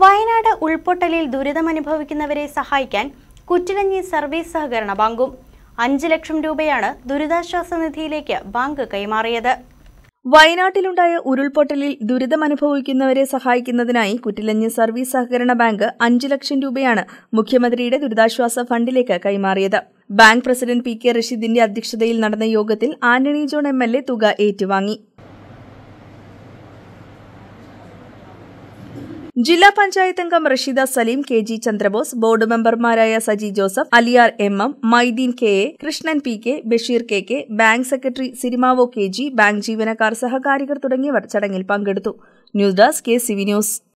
വയനാട് ഉൾപൊട്ടലിൽ ദുരിതമനുഭവിക്കുന്നവരെ സഹായിക്കാൻ കുറ്റിലഞ്ഞി സർവീസ് സഹകരണ ബാങ്കും അഞ്ചു ലക്ഷം രൂപയാണ് ദുരിതാശ്വാസ നിധിയിലേക്ക് ബാങ്ക് കൈമാറിയത് വയനാട്ടിലുണ്ടായ ഉരുൾപൊട്ടലിൽ ദുരിതമനുഭവിക്കുന്നവരെ സഹായിക്കുന്നതിനായി കുറ്റിലഞ്ഞ് സർവീസ് സഹകരണ ബാങ്ക് അഞ്ചു ലക്ഷം രൂപയാണ് മുഖ്യമന്ത്രിയുടെ ദുരിതാശ്വാസ ഫണ്ടിലേക്ക് കൈമാറിയത് ബാങ്ക് പ്രസിഡന്റ് പി കെ റഷീദിന്റെ അധ്യക്ഷതയിൽ നടന്ന യോഗത്തിൽ Antony John M L A തുക ഏറ്റുവാങ്ങി ജില്ലാ പഞ്ചായത്ത് അംഗം Rasheeda Saleem K G Chandrabose board മെമ്പർമാരായ Saji Joseph Aliyar M M Maideen K A Krishnan P K Basheer K K bank secretary Sirimavo K G bank ജീവനക്കാർ സഹകാരികൾ തുടങ്ങിയവർ ചടങ്ങിൽ പങ്കെടുത്തു news desk K C V news